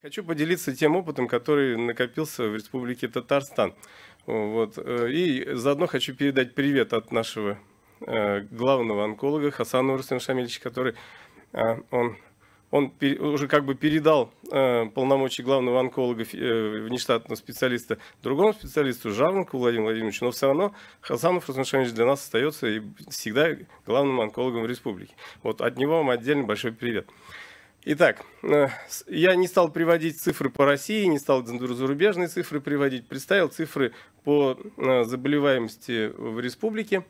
Хочу поделиться тем опытом, который накопился в Республике Татарстан. Вот. Э, и заодно хочу передать привет от нашего э, главного онколога Хасана Урсен Шамильевича, который э, он, он уже как бы передал полномочия главного онколога, внештатного специалиста, другому специалисту, Жарнку Владимиру Владимировичу, но все равно Хасанов Урсен Шамильевич для нас остается и всегда главным онкологом в республике. Вот от него вам отдельно большой Привет. Итак, э, я не стал приводить цифры по России, не стал зарубежные цифры приводить, представил цифры по э, заболеваемости в республике.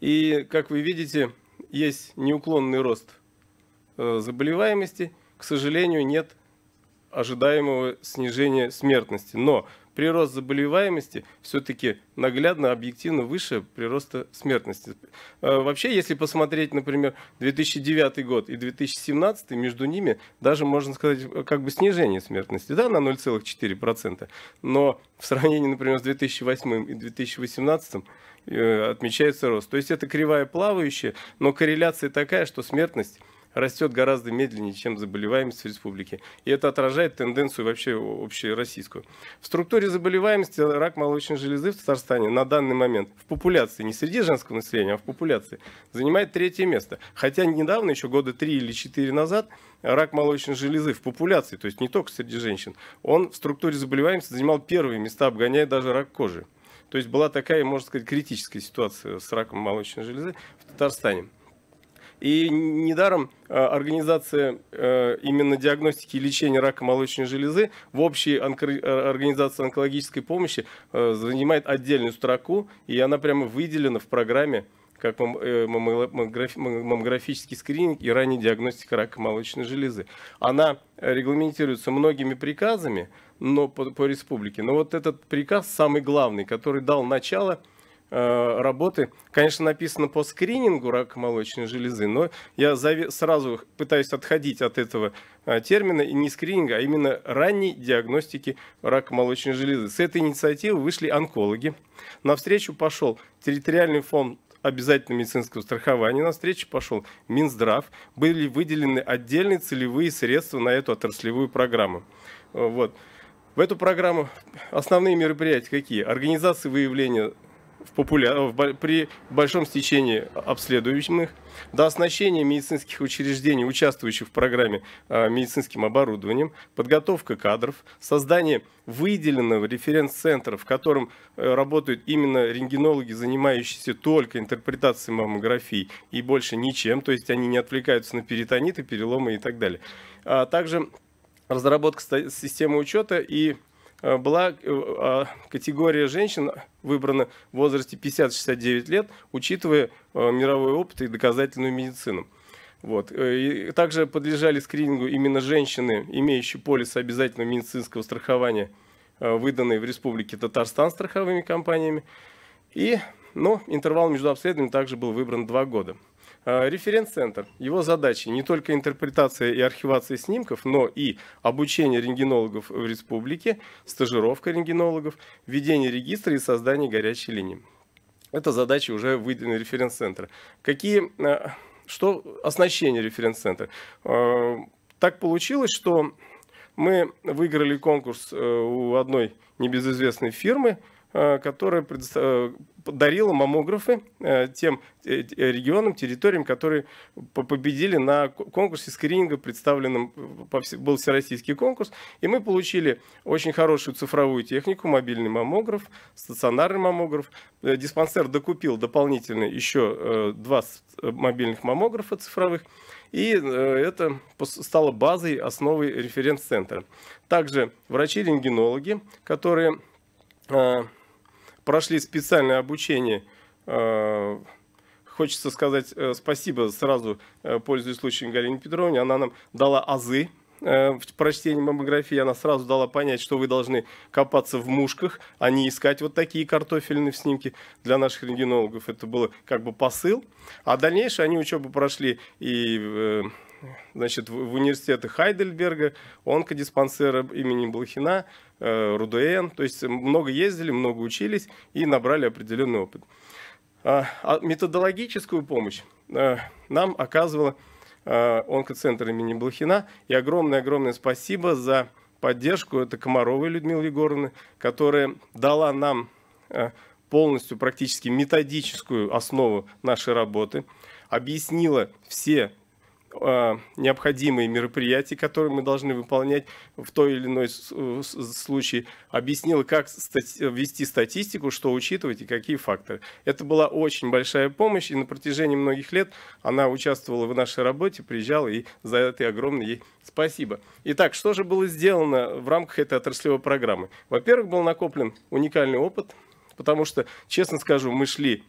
И, как вы видите, есть неуклонный рост э, заболеваемости, к сожалению, нет ожидаемого снижения смертности. Но прирост заболеваемости все-таки наглядно, объективно выше прироста смертности. А, вообще, если посмотреть, например, 2009 год и 2017, между ними даже, можно сказать, как бы снижение смертности, да, на 0,4%, но в сравнении, например, с 2008 и 2018 э, отмечается рост. То есть это кривая плавающая, но корреляция такая, что смертность растет гораздо медленнее, чем заболеваемость в республике. И это отражает тенденцию вообще общероссийскую. В структуре заболеваемости рак молочной железы в Татарстане на данный момент в популяции, не среди женского населения, а в популяции, занимает третье место. Хотя недавно, еще года три или четыре назад, рак молочной железы в популяции, то есть не только среди женщин, он в структуре заболеваемости занимал первые места, обгоняя даже рак кожи. То есть была такая, можно сказать, критическая ситуация с раком молочной железы в Татарстане. И недаром э, организация э, именно диагностики и лечения рака молочной железы в общей э, организации онкологической помощи занимает отдельную строку, и она прямо выделена в программе как маммографический скрининг и ранняя диагностика рака молочной железы. Она регламентируется многими приказами но по, по республике. Но вот этот приказ самый главный, который дал начало – Э, работы. Конечно, написано по скринингу рака молочной железы, но я сразу пытаюсь отходить от этого э, термина, и не скрининга, а именно ранней диагностики рака молочной железы. С этой инициативы вышли онкологи. На встречу пошел территориальный фонд обязательного медицинского страхования. На встречу пошел Минздрав. Были выделены отдельные целевые средства на эту отраслевую программу. Э, вот. В эту программу основные мероприятия какие? Организация выявления в популя... в... при большом стечении обследуемых, до оснащения медицинских учреждений, участвующих в программе э, медицинским оборудованием, подготовка кадров, создание выделенного референс-центра, в котором э, работают именно рентгенологи, занимающиеся только интерпретацией маммографии и больше ничем, то есть они не отвлекаются на перитониты, переломы и так далее. А также разработка системы учета и Э, была э, а, категория женщин выбрана в возрасте 50-69 лет, учитывая э, мировой опыт и доказательную медицину. Вот. И также подлежали скринингу именно женщины, имеющие полис обязательного медицинского страхования, выданные в Республике Татарстан страховыми компаниями. И но интервал между обследованиями также был выбран 2 года. А, Референс-центр. Его задачи не только интерпретация и архивация снимков, но и обучение рентгенологов в республике, стажировка рентгенологов, введение регистра и создание горячей линии. Это задачи уже выделены референс-центра. Какие, а, что оснащение референс-центра? А, так получилось, что мы выиграли конкурс э, у одной небезызвестной фирмы, Э, которая э, дарила маммографы э, тем регионам, территориям, которые победили на конкурсе скрининга, представленном, был всероссийский конкурс, и мы получили очень хорошую цифровую технику, мобильный маммограф, стационарный маммограф. Диспансер докупил дополнительно еще два мобильных маммографа цифровых, и это стало базой, основой референс-центра. Также врачи-рентгенологи, которые прошли специальное обучение. Э, хочется сказать э, спасибо сразу, э, пользуясь случаем Галине Петровне. Она нам дала азы в прочтении маммографии, она сразу дала понять, что вы должны копаться в мушках, а не искать вот такие картофельные снимки. Для наших рентгенологов это было как бы посыл. А дальнейшее они учебу прошли и значит, в, университеты Хайдельберга, онкодиспансера имени Блохина, э, Рудуэн. То есть много ездили, много учились и набрали определенный опыт. А, а методологическую помощь э, нам оказывала э, онкоцентр имени Блохина. И огромное-огромное спасибо за поддержку. Это Комаровой Людмила Егоровна, которая дала нам э, полностью практически методическую основу нашей работы, объяснила все а, необходимые мероприятия, которые мы должны выполнять в той или иной случае, объяснила, как вести статистику, что учитывать и какие факторы. Это была очень большая помощь, и на протяжении многих лет она участвовала в нашей работе, приезжала, и за это огромное ей спасибо. Итак, что же было сделано в рамках этой отраслевой программы? Во-первых, был накоплен уникальный опыт, потому что, честно скажу, мы шли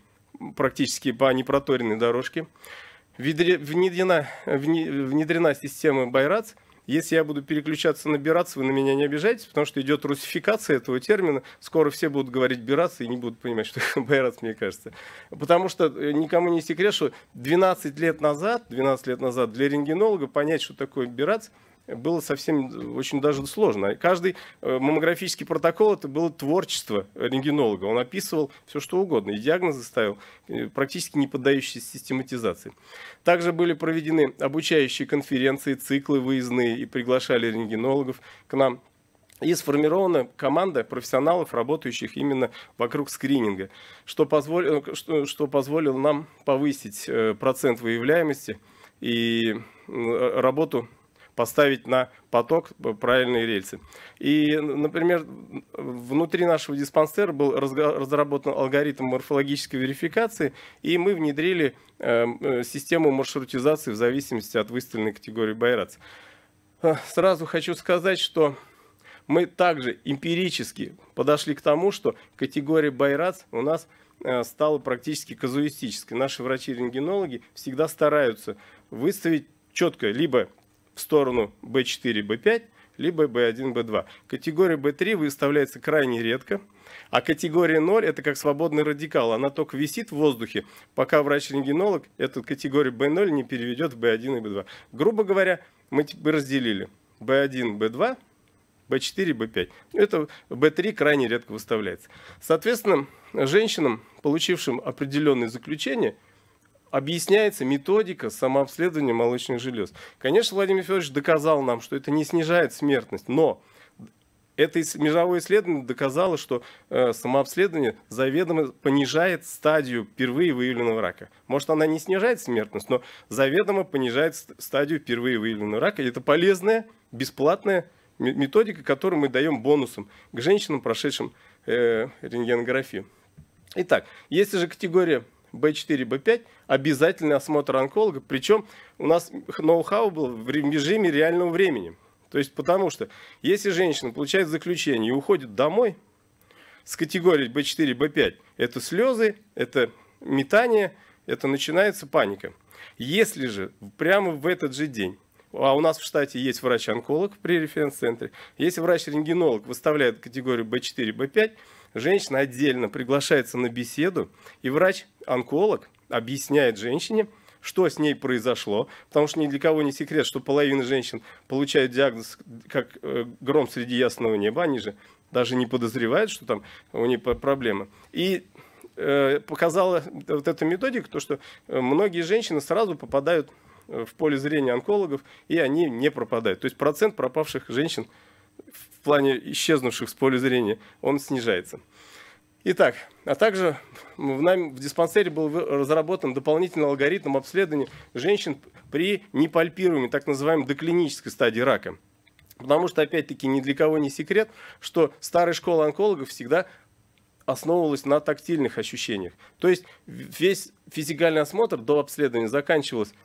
практически по непроторенной дорожке внедрена, внедрена система Байрац. Если я буду переключаться на бирац, вы на меня не обижайтесь, потому что идет русификация этого термина. Скоро все будут говорить бирац и не будут понимать, что такое байрац, мне кажется. Потому что э, никому не секрет, что 12 лет назад, 12 лет назад для рентгенолога понять, что такое бирац – было совсем очень даже сложно. Каждый э, маммографический протокол это было творчество рентгенолога. Он описывал все что угодно и диагнозы ставил, практически не поддающиеся систематизации. Также были проведены обучающие конференции, циклы выездные и приглашали рентгенологов к нам и сформирована команда профессионалов, работающих именно вокруг скрининга, что позволило, э, что, что позволило нам повысить э, процент выявляемости и работу поставить на поток э, правильные рельсы. И, например, внутри нашего диспансера был разработан алгоритм морфологической верификации, и мы внедрили эм, э, систему маршрутизации в зависимости от выставленной категории байрац. Э, сразу хочу сказать, что мы также эмпирически подошли к тому, что категория байрац у нас стала практически казуистической. Наши врачи-рентгенологи всегда стараются выставить четко либо в сторону B4, B5, либо B1, B2. Категория B3 выставляется крайне редко, а категория 0 это как свободный радикал, она только висит в воздухе, пока врач-рентгенолог эту категорию B0 не переведет в B1 и B2. Грубо говоря, мы типа разделили B1, B2, B4, B5. Это B3 крайне редко выставляется. Соответственно, женщинам, получившим определенные заключения, объясняется методика самообследования молочных желез. Конечно, Владимир Федорович доказал нам, что это не снижает смертность, но это мировое исследование доказало, что э, самообследование заведомо понижает стадию впервые выявленного рака. Может, она не снижает смертность, но заведомо понижает стадию впервые выявленного рака. И это полезная, бесплатная методика, которую мы даем бонусом к женщинам, прошедшим э, рентгенографию. Итак, если же категория B4, B5, обязательный осмотр онколога. Причем у нас ноу-хау был в режиме реального времени. То есть потому что, если женщина получает заключение и уходит домой с категории B4, B5, это слезы, это метание, это начинается паника. Если же прямо в этот же день а у нас в штате есть врач-онколог при референс-центре. Если врач-рентгенолог выставляет категорию B4, B5, Женщина отдельно приглашается на беседу, и врач-онколог объясняет женщине, что с ней произошло, потому что ни для кого не секрет, что половина женщин получают диагноз как э, гром среди ясного неба, они же даже не подозревают, что там у них проблемы. И э, показала вот эта методика, то, что э, многие женщины сразу попадают в поле зрения онкологов, и они не пропадают. То есть процент пропавших женщин в плане исчезнувших с поля зрения, он снижается. Итак, а также в, нами, в диспансере был разработан дополнительный алгоритм обследования женщин при непальпируемой, так называемой доклинической стадии рака. Потому что, опять-таки, ни для кого не секрет, что старая школа онкологов всегда основывалась на тактильных ощущениях. То есть весь физикальный осмотр до обследования заканчивался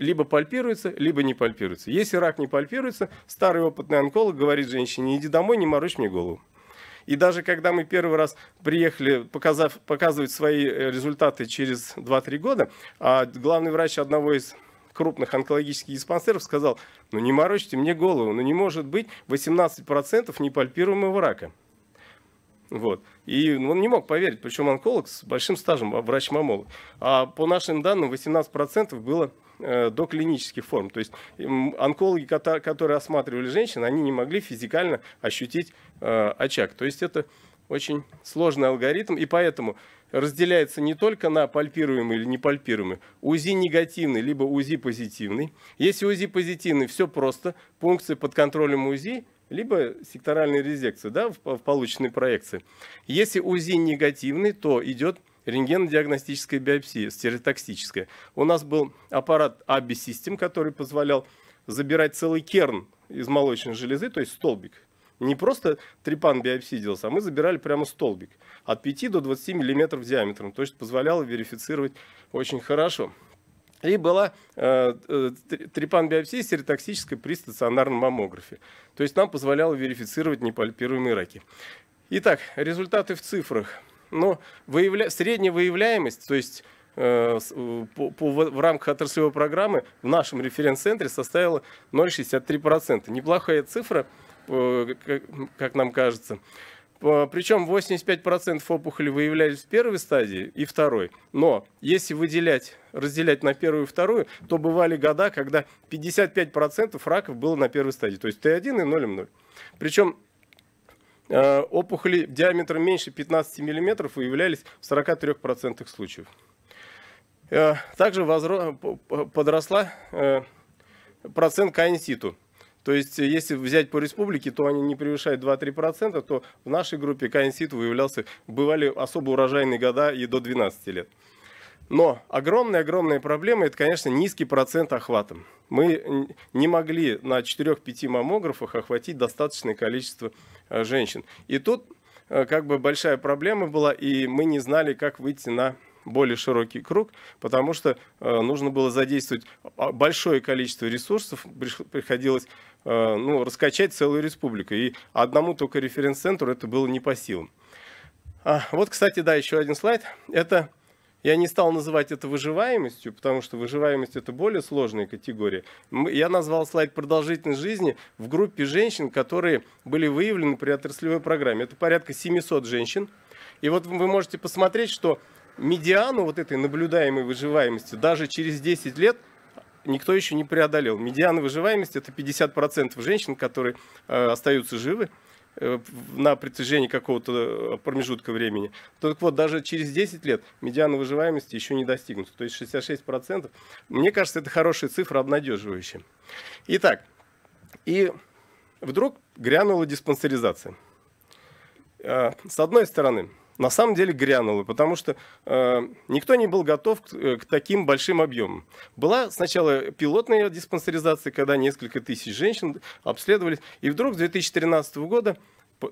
либо пальпируется, либо не пальпируется. Если рак не пальпируется, старый опытный онколог говорит женщине, иди домой, не морочь мне голову. И даже когда мы первый раз приехали показав, показывать свои э, результаты через 2-3 года, а главный врач одного из крупных онкологических диспансеров сказал, ну не морочьте мне голову, ну не может быть 18% непальпируемого рака. Вот. И он не мог поверить, причем онколог с большим стажем, а, врач-мамолог. А по нашим данным 18% было э, до клинических форм. То есть онкологи, которые осматривали женщин, они не могли физикально ощутить э, очаг. То есть это очень сложный алгоритм, и поэтому разделяется не только на пальпируемый или непальпируемый. УЗИ негативный, либо УЗИ позитивный. Если УЗИ позитивный, все просто. Пункции под контролем УЗИ, либо секторальная резекция да, в, в полученной проекции. Если УЗИ негативный, то идет рентгенодиагностическая биопсия, стереотоксическая. У нас был аппарат ABI System, который позволял забирать целый керн из молочной железы, то есть столбик, не просто трепан биопсидился, а мы забирали прямо столбик от 5 до 20 мм диаметром, то есть позволяло верифицировать очень хорошо. И была э, э, трепанбиопсия серотоксическая при стационарном маммографе. То есть нам позволяло верифицировать непальпируемые раки. Итак, результаты в цифрах. Но ну, выявля... средняя выявляемость, то есть э, э по, по, в рамках отраслевой программы в нашем референс-центре составила 0,63%. Неплохая цифра. Э, как нам кажется. Причем 85% опухолей выявлялись в первой стадии и второй. Но если выделять, разделять на первую и вторую, то бывали года, когда 55% раков было на первой стадии. То есть Т1 и 0,0. Причем э, опухоли диаметром меньше 15 мм выявлялись в 43% случаев. Э, также возро... подросла процент каинситу. То есть, э, если взять по республике, то они не превышают 2-3%, то в нашей группе Кайнсит выявлялся, бывали особо урожайные года и до 12 лет. Но огромная-огромная проблема – это, конечно, низкий процент охвата. Мы не могли на 4-5 маммографах охватить достаточное количество э, женщин. И тут э, как бы большая проблема была, и мы не знали, как выйти на более широкий круг, потому что нужно было задействовать а, большое количество ресурсов, приходилось Э, ну, раскачать целую республику. И одному только референс-центру это было не по силам. А, вот, кстати, да, еще один слайд. Это я не стал называть это выживаемостью, потому что выживаемость это более сложная категория. Я назвал слайд продолжительность жизни в группе женщин, которые были выявлены при отраслевой программе. Это порядка 700 женщин. И вот вы можете посмотреть, что медиану вот этой наблюдаемой выживаемости даже через 10 лет – никто еще не преодолел. Медиан выживаемости это 50% женщин, которые э, остаются живы э, на протяжении какого-то э, промежутка времени. Так вот, даже через 10 лет медиана выживаемости еще не достигнута, то есть 66%. Мне кажется, это хорошая цифра, обнадеживающая. Итак, и вдруг грянула диспансеризация. С одной стороны, на самом деле грянуло, потому что э, никто не был готов к, э, к таким большим объемам. Была сначала пилотная диспансеризация, когда несколько тысяч женщин обследовались, и вдруг с 2013 года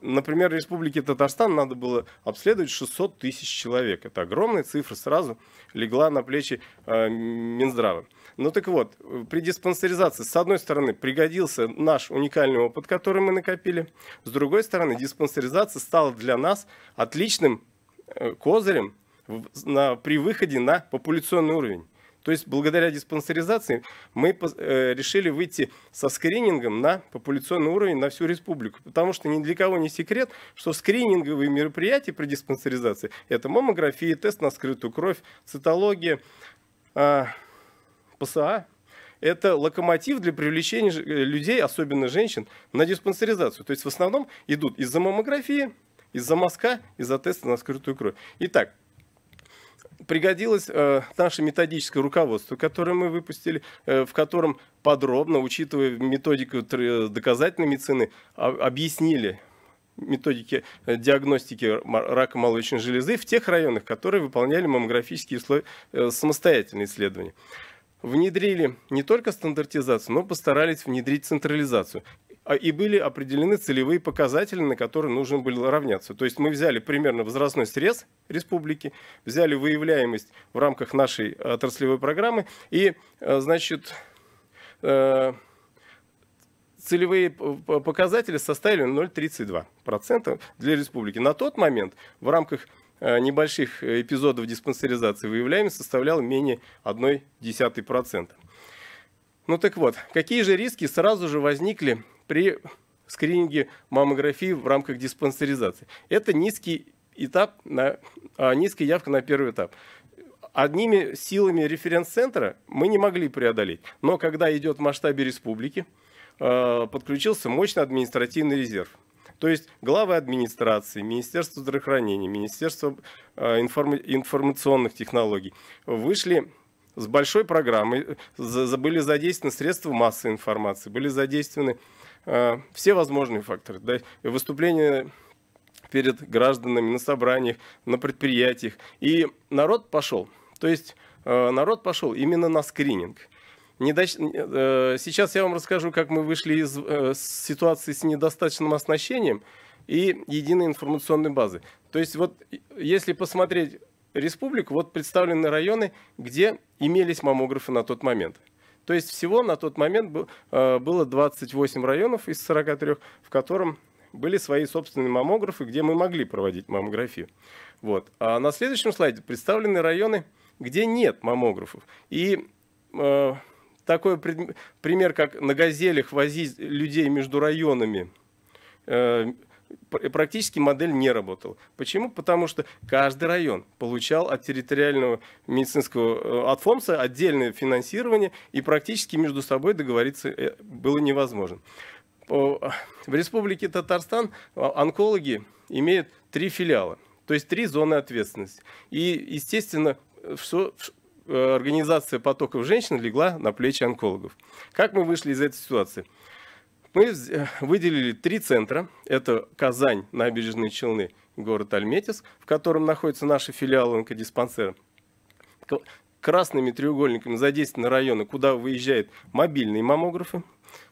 Например, Республике Татарстан надо было обследовать 600 тысяч человек. Это огромная цифра, сразу легла на плечи э, Минздрава. Ну так вот, при диспансеризации, с одной стороны, пригодился наш уникальный опыт, который мы накопили. С другой стороны, диспансеризация стала для нас отличным э, козырем на, при выходе на популяционный уровень. То есть благодаря диспансеризации мы э, решили выйти со скринингом на популяционный уровень на всю республику. Потому что ни для кого не секрет, что скрининговые мероприятия при диспансеризации – это маммография, тест на скрытую кровь, цитология, а, ПСА, это локомотив для привлечения э, людей, особенно женщин, на диспансеризацию. То есть в основном идут из-за маммографии, из-за мазка, из-за теста на скрытую кровь. Итак, пригодилось э, наше методическое руководство, которое мы выпустили, э, в котором подробно, учитывая методику доказательной медицины, а, объяснили методики э, диагностики рака молочной железы в тех районах, которые выполняли маммографические э, самостоятельные исследования. Внедрили не только стандартизацию, но постарались внедрить централизацию. А, и были определены целевые показатели, на которые нужно было равняться. То есть мы взяли примерно возрастной срез республики, взяли выявляемость в рамках нашей отраслевой программы и, э, значит, э, целевые показатели составили 0,32% для республики. На тот момент в рамках э, небольших эпизодов диспансеризации выявляемость составляла менее 1,1%. Ну так вот, какие же риски сразу же возникли при скрининге маммографии в рамках диспансеризации. Это низкий этап, на, а, низкая явка на первый этап. Одними силами референс-центра мы не могли преодолеть. Но когда идет в масштабе республики, а, подключился мощный административный резерв. То есть главы администрации, Министерство здравоохранения, Министерство а, информационных технологий вышли с большой программой, за, за, были задействованы средства массовой информации, были задействованы Э, все возможные факторы. Да, выступления перед гражданами на собраниях, на предприятиях. И народ пошел. То есть э, народ пошел именно на скрининг. Э, сейчас я вам расскажу, как мы вышли из ситуации с недостаточным оснащением и единой информационной базы. То есть вот если посмотреть республику, вот представлены районы, где имелись маммографы на тот момент. То есть всего на тот момент э, было 28 районов из 43, в котором были свои собственные маммографы, где мы могли проводить маммографию. Вот. А на следующем слайде представлены районы, где нет маммографов. И э, такой пример, как на «Газелях» возить людей между районами, э, практически модель не работала. Почему? Потому что каждый район получал от территориального медицинского, э, от ФОМСа отдельное финансирование, и практически между собой договориться э, было невозможно. В республике Татарстан э, онкологи имеют три филиала, то есть три зоны ответственности. И, естественно, все, организация потоков женщин легла на плечи онкологов. Как мы вышли из этой ситуации? Мы выделили три центра. Это Казань, набережные Челны, город Альметьевск, в котором находятся наши филиалы онкодиспансера. Красными треугольниками задействованы районы, куда выезжают мобильные маммографы.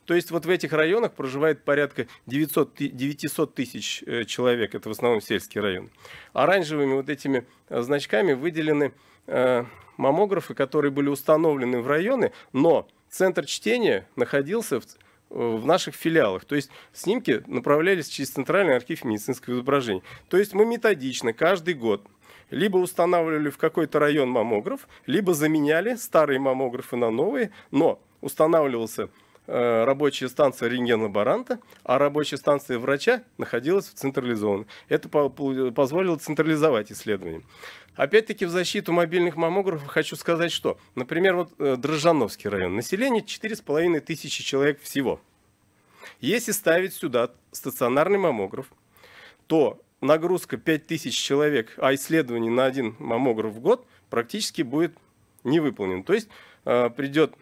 То есть вот в этих районах проживает порядка 900, 900 тысяч э, человек, это в основном сельские районы. Оранжевыми вот этими э, значками выделены э, маммографы, которые были установлены в районы, но центр чтения находился в в наших филиалах. То есть снимки направлялись через Центральный архив медицинских изображений. То есть мы методично каждый год либо устанавливали в какой-то район маммограф, либо заменяли старые маммографы на новые, но устанавливался Э, рабочая станция рентген а рабочая станция врача находилась в централизованной. Это позволило централизовать исследование. Опять-таки в защиту мобильных маммографов хочу сказать, что, например, вот э, Дрожжановский район, население 4,5 тысячи человек всего. Если ставить сюда стационарный маммограф, то нагрузка 5000 человек, а исследование на один маммограф в год практически будет не выполнен. То есть э, придет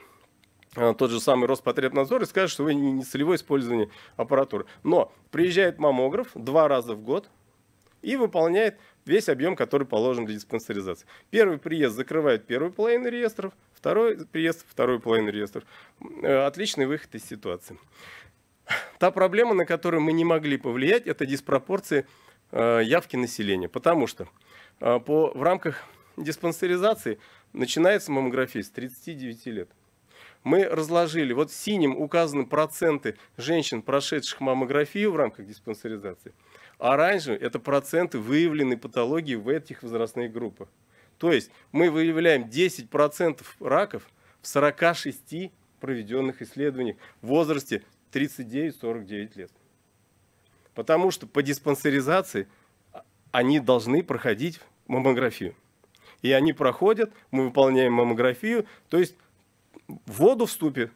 а, тот же самый Роспотребнадзор и скажет, что вы не целевое использование аппаратуры. Но приезжает маммограф два раза в год и выполняет весь объем, который положен для диспансеризации. Первый приезд закрывает первую половину реестров, второй приезд вторую половину реестров. Э, отличный выход из ситуации. Та проблема, на которую мы не могли повлиять, это диспропорции э, явки населения. Потому что э, по, в рамках диспансеризации начинается маммография с 39 лет мы разложили, вот синим указаны проценты женщин, прошедших маммографию в рамках диспансеризации, оранжевым а это проценты выявленной патологии в этих возрастных группах. То есть мы выявляем 10% раков в 46 проведенных исследованиях в возрасте 39-49 лет. Потому что по диспансеризации а, они должны проходить маммографию. И они проходят, мы выполняем маммографию, то есть воду в ступе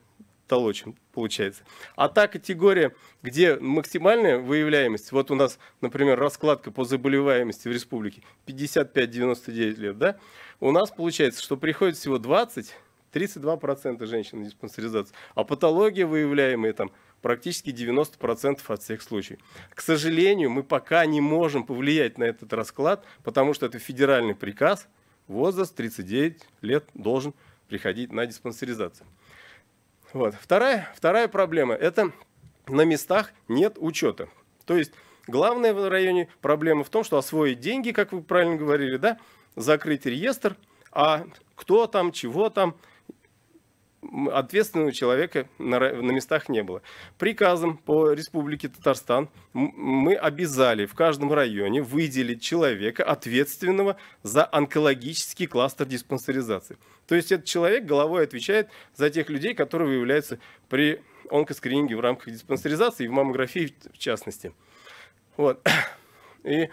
толочим, получается. А та категория, где максимальная выявляемость, вот у нас, например, раскладка по заболеваемости в республике 55-99 лет, да, у нас получается, что приходит всего 20, 32% женщин на диспансеризацию, а патология выявляемая там практически 90% от всех случаев. К сожалению, мы пока не можем повлиять на этот расклад, потому что это федеральный приказ, возраст 39 лет должен приходить на диспансеризацию. Вот. Вторая, вторая проблема – это на местах нет учета. То есть главная в районе проблема в том, что освоить деньги, как вы правильно говорили, да, закрыть реестр, а кто там, чего там – ответственного человека на, на местах не было. Приказом по Республике Татарстан мы обязали в каждом районе выделить человека ответственного за онкологический кластер диспансеризации. То есть этот человек головой отвечает за тех людей, которые выявляются при онкоскрининге в рамках диспансеризации и в маммографии в частности. Вот. И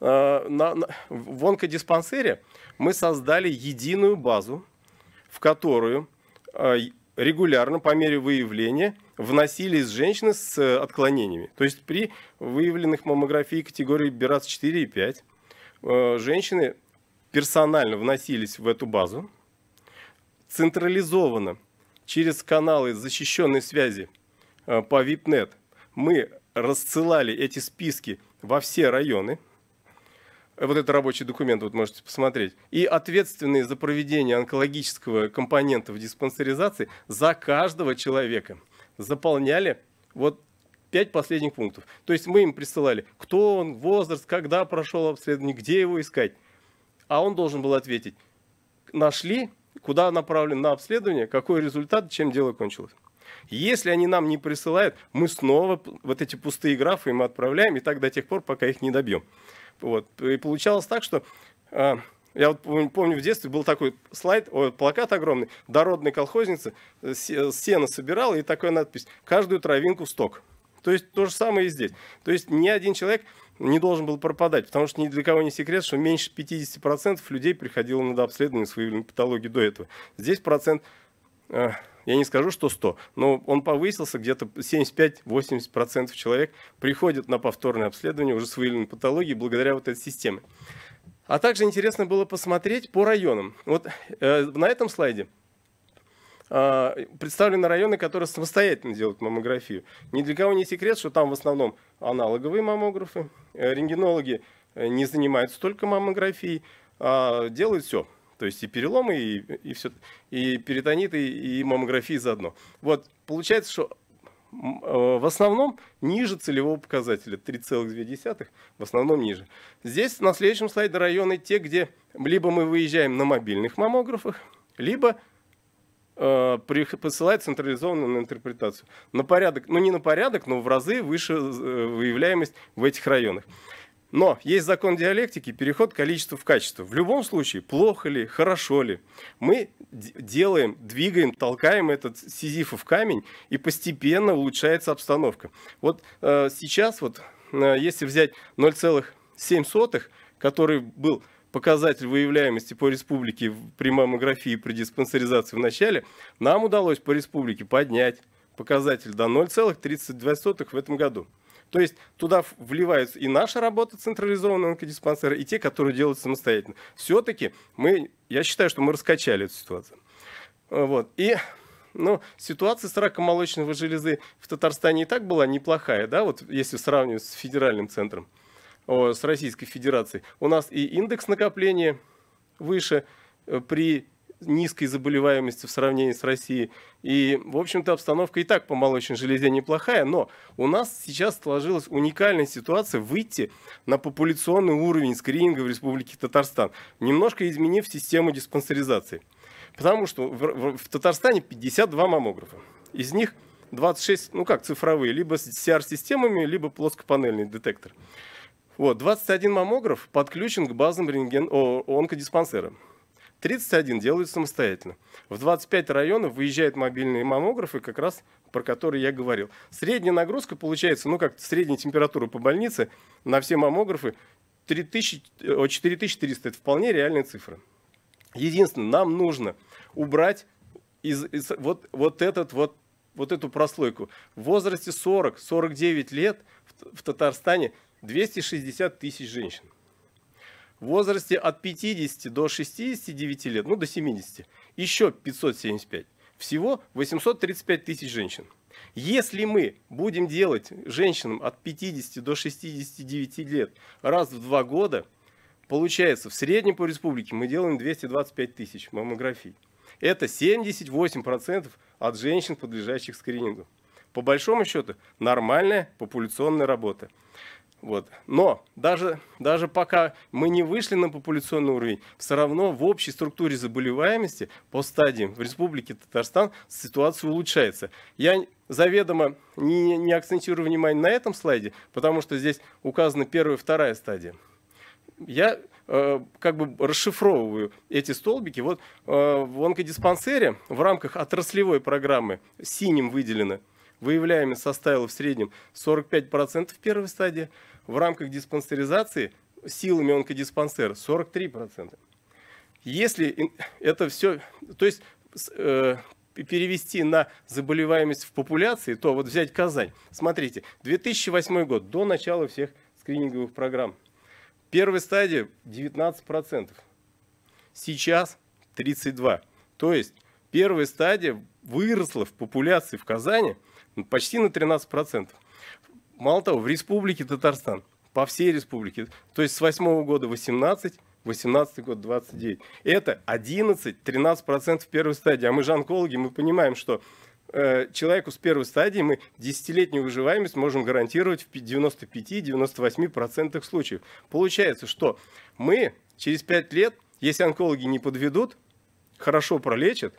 э, на, на, в онкодиспансере мы создали единую базу в которую а, регулярно по мере выявления вносились женщины с э, отклонениями. То есть при выявленных маммографии категории БИРАЦ-4 и 5 э, женщины персонально вносились в эту базу, централизованно через каналы защищенной связи э, по VIPNet мы рассылали эти списки во все районы вот этот рабочий документ, вот можете посмотреть, и ответственные за проведение онкологического компонента в диспансеризации за каждого человека заполняли вот пять последних пунктов. То есть мы им присылали, кто он, возраст, когда прошел обследование, где его искать. А он должен был ответить, нашли, куда направлен на обследование, какой результат, чем дело кончилось. Если они нам не присылают, мы снова вот эти пустые графы им отправляем, и так до тех пор, пока их не добьем. Вот. И получалось так, что э, я вот помню, в детстве был такой слайд, о, плакат огромный, дородной колхозницы, э, э, сено собирала и такая надпись «Каждую травинку сток». То есть то же самое и здесь. То есть ни один человек не должен был пропадать, потому что ни для кого не секрет, что меньше 50% людей приходило на обследование своей патологии до этого. Здесь процент э, я не скажу, что 100, но он повысился, где-то 75-80% человек приходят на повторное обследование уже с выявленной патологией благодаря вот этой системе. А также интересно было посмотреть по районам. Вот э, на этом слайде э, представлены районы, которые самостоятельно делают маммографию. Ни для кого не секрет, что там в основном аналоговые маммографы, э, рентгенологи э, не занимаются только маммографией, а делают все. То есть и переломы, и, и все, и перитонит, и, и маммографии заодно. Вот, получается, что э, в основном ниже целевого показателя, 3,2, в основном ниже. Здесь на следующем слайде районы те, где либо мы выезжаем на мобильных маммографах, либо э, посылает централизованную на интерпретацию. На порядок, ну не на порядок, но в разы выше э, выявляемость в этих районах. Но есть закон диалектики, переход количества в качество. В любом случае, плохо ли, хорошо ли, мы делаем, двигаем, толкаем этот сизифов камень, и постепенно улучшается обстановка. Вот э, сейчас, вот, э, если взять 0,7, который был показатель выявляемости по республике при маммографии, при диспансеризации в начале, нам удалось по республике поднять показатель до 0,32 в этом году. То есть туда вливаются и наша работа централизованного онкодиспансера, и те, которые делают самостоятельно. Все-таки мы, я считаю, что мы раскачали эту ситуацию. Э, вот. И ну, ситуация с раком молочной железы в Татарстане и так была неплохая, да, вот если сравнивать с федеральным центром, о, с Российской Федерацией. У нас и индекс накопления выше э, при низкой заболеваемости в сравнении с Россией. И, в общем-то, обстановка и так по молочной железе неплохая, но у нас сейчас сложилась уникальная ситуация выйти на популяционный уровень скрининга в Республике Татарстан, немножко изменив систему диспансеризации. Потому что в, в, в Татарстане 52 маммографа. Из них 26, ну как, цифровые, либо с CR-системами, либо плоскопанельный детектор. Вот, 21 маммограф подключен к базам рентген о, онкодиспансера. 31 делают самостоятельно. В 25 районов выезжают мобильные маммографы, как раз про которые я говорил. Средняя нагрузка получается, ну как средняя температура по больнице на все маммографы 3000, 4300. Э, Это вполне реальная цифра. Единственное, нам нужно убрать из, из, вот, вот, этот, вот, вот эту прослойку. В возрасте 40-49 лет в, в Татарстане 260 тысяч женщин в возрасте от 50 до 69 лет, ну до 70, еще 575. Всего 835 тысяч женщин. Если мы будем делать женщинам от 50 до 69 лет раз в два года, получается в среднем по республике мы делаем 225 тысяч маммографий. Это 78% от женщин, подлежащих скринингу. По большому счету, нормальная популяционная работа. Вот. Но даже, даже пока мы не вышли на популяционный уровень, все равно в общей структуре заболеваемости по стадиям в Республике Татарстан ситуация улучшается. Я заведомо не, не акцентирую внимание на этом слайде, потому что здесь указана первая и вторая стадия. Я э, как бы расшифровываю эти столбики. Вот э, в онкодиспансере в рамках отраслевой программы синим выделено выявляемость составила в среднем 45% в первой стадии, в рамках диспансеризации силами онкодиспансер 43%. Если это все, то есть э, перевести на заболеваемость в популяции, то вот взять Казань. Смотрите, 2008 год, до начала всех скрининговых программ. Первая стадия 19%, сейчас 32%. То есть первая стадия выросла в популяции в Казани почти на 13% мало того, в республике Татарстан, по всей республике, то есть с 8 года 18, 18 год 29. Это 11-13% в первой стадии. А мы же онкологи, мы понимаем, что э, человеку с первой стадии мы десятилетнюю выживаемость можем гарантировать в 95-98% случаев. Получается, что мы через 5 лет, если онкологи не подведут, хорошо пролечат,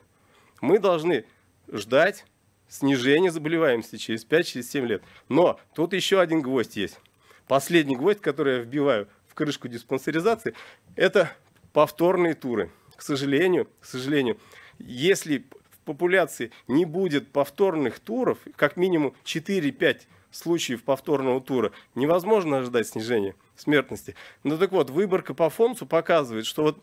мы должны ждать снижение заболеваемости через 5-7 лет. Но тут еще один гвоздь есть. Последний гвоздь, который я вбиваю в крышку диспансеризации, это повторные туры. К сожалению, к сожалению, если в популяции не будет повторных туров, как минимум 4-5 случаев повторного тура, невозможно ожидать снижения смертности. Ну так вот, выборка по Фонсу показывает, что вот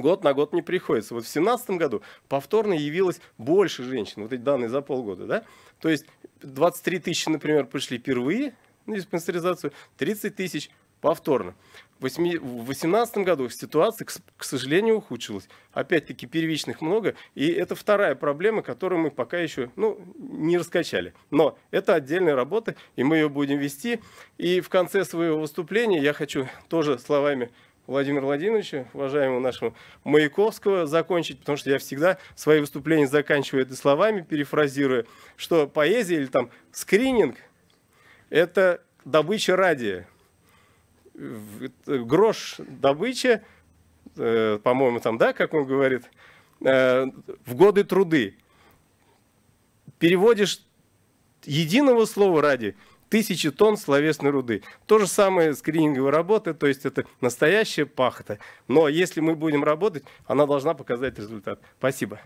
год на год не приходится. Вот в 2017 году повторно явилось больше женщин, вот эти данные за полгода, да? То есть 23 тысячи, например, пришли впервые на диспансеризацию, 30 тысяч повторно. В 2018 году ситуация, к сожалению, ухудшилась. Опять-таки первичных много, и это вторая проблема, которую мы пока еще ну, не раскачали. Но это отдельная работа, и мы ее будем вести. И в конце своего выступления я хочу тоже словами Владимира Владимировича, уважаемого нашего Маяковского, закончить, потому что я всегда свои выступления заканчиваю это словами, перефразируя, что поэзия или там скрининг – это добыча ради. Грош добыча, э, по-моему, там, да, как он говорит, э, в годы труды. Переводишь единого слова ради – тысячи тонн словесной руды. То же самое скрининговые работы, то есть это настоящая пахота. Но если мы будем работать, она должна показать результат. Спасибо.